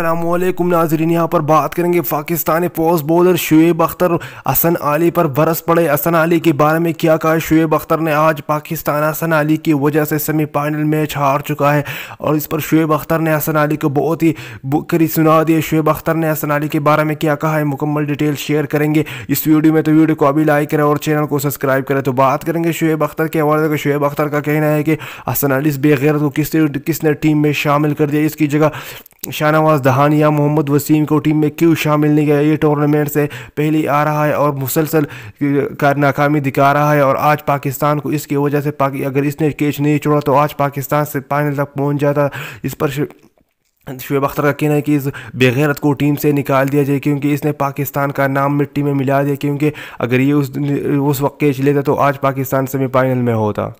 असलम नाजरीन यहाँ पर बात करेंगे पाकिस्तानी पोस्ट बॉलर शुएब अख्तर हसन अली पर बरस पड़े हसन अली के बारे में क्या कहा शुएब अख्तर ने आज पाकिस्तान हसन अली की वजह से सेमीफाइनल मैच हार चुका है और इस पर शुएब अख्तर ने हसन अली को बहुत ही बुकरी सुना दिया शुएब अख्तर ने हसन अली के बारे में क्या कहा है मुकम्मल डिटेल शेयर करेंगे इस वीडियो में तो वीडियो को अभी लाइक करें और चैनल को सब्सक्राइब करें तो बात करेंगे शुएब अख्तर के हवाले से शुएब अख्तर का कहना है कि हसन अली इस बेगैरत को किसने किसने टीम में शामिल कर दिया इसकी जगह शाहनवाज दहान या मोहम्मद वसीम को टीम में क्यों शामिल नहीं किया ये टूर्नामेंट से पहले आ रहा है और मुसलसल नाकामी दिखा रहा है और आज पाकिस्तान को इसकी वजह से पाकि अगर इसने कैच नहीं छोड़ा तो आज पाकिस्तान से फाइनल तक पहुँच जाता इस पर शुएब अख्तर का कहना है कि इस बेगैरत को टीम से निकाल दिया जाए क्योंकि इसने पाकिस्तान का नाम मिट्टी में मिला दिया क्योंकि अगर ये उस उस वक्त कैच लेता तो आज पाकिस्तान सेमीफाइनल में होता